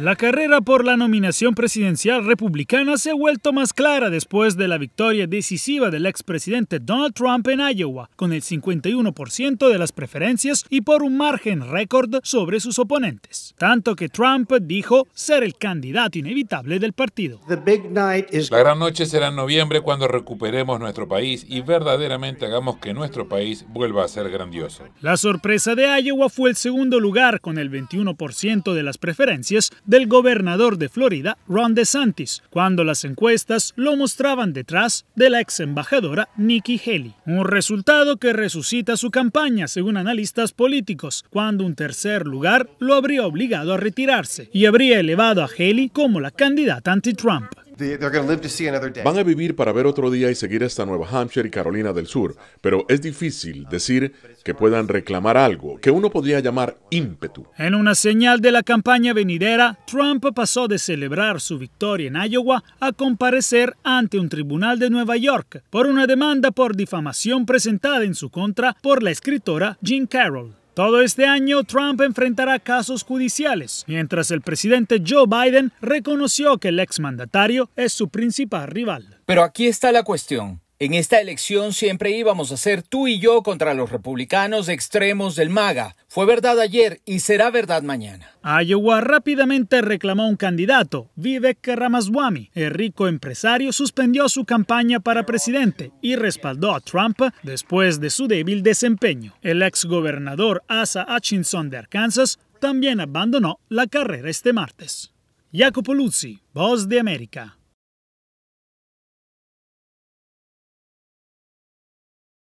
La carrera por la nominación presidencial republicana se ha vuelto más clara después de la victoria decisiva del expresidente Donald Trump en Iowa, con el 51% de las preferencias y por un margen récord sobre sus oponentes, tanto que Trump dijo ser el candidato inevitable del partido. La gran noche será en noviembre cuando recuperemos nuestro país y verdaderamente hagamos que nuestro país vuelva a ser grandioso. La sorpresa de Iowa fue el segundo lugar con el 21% de las preferencias del gobernador de Florida, Ron DeSantis, cuando las encuestas lo mostraban detrás de la ex embajadora Nikki Haley. Un resultado que resucita su campaña, según analistas políticos, cuando un tercer lugar lo habría obligado a retirarse y habría elevado a Haley como la candidata anti-Trump. Van a vivir para ver otro día y seguir hasta Nueva Hampshire y Carolina del Sur, pero es difícil decir que puedan reclamar algo que uno podría llamar ímpetu. En una señal de la campaña venidera, Trump pasó de celebrar su victoria en Iowa a comparecer ante un tribunal de Nueva York por una demanda por difamación presentada en su contra por la escritora Jean Carroll. Todo este año Trump enfrentará casos judiciales, mientras el presidente Joe Biden reconoció que el exmandatario es su principal rival. Pero aquí está la cuestión. En esta elección siempre íbamos a ser tú y yo contra los republicanos extremos del MAGA. Fue verdad ayer y será verdad mañana. Iowa rápidamente reclamó un candidato, Vivek Ramaswamy. El rico empresario suspendió su campaña para presidente y respaldó a Trump después de su débil desempeño. El exgobernador Asa Hutchinson de Arkansas también abandonó la carrera este martes. Jacopo Luzzi, Voz de América.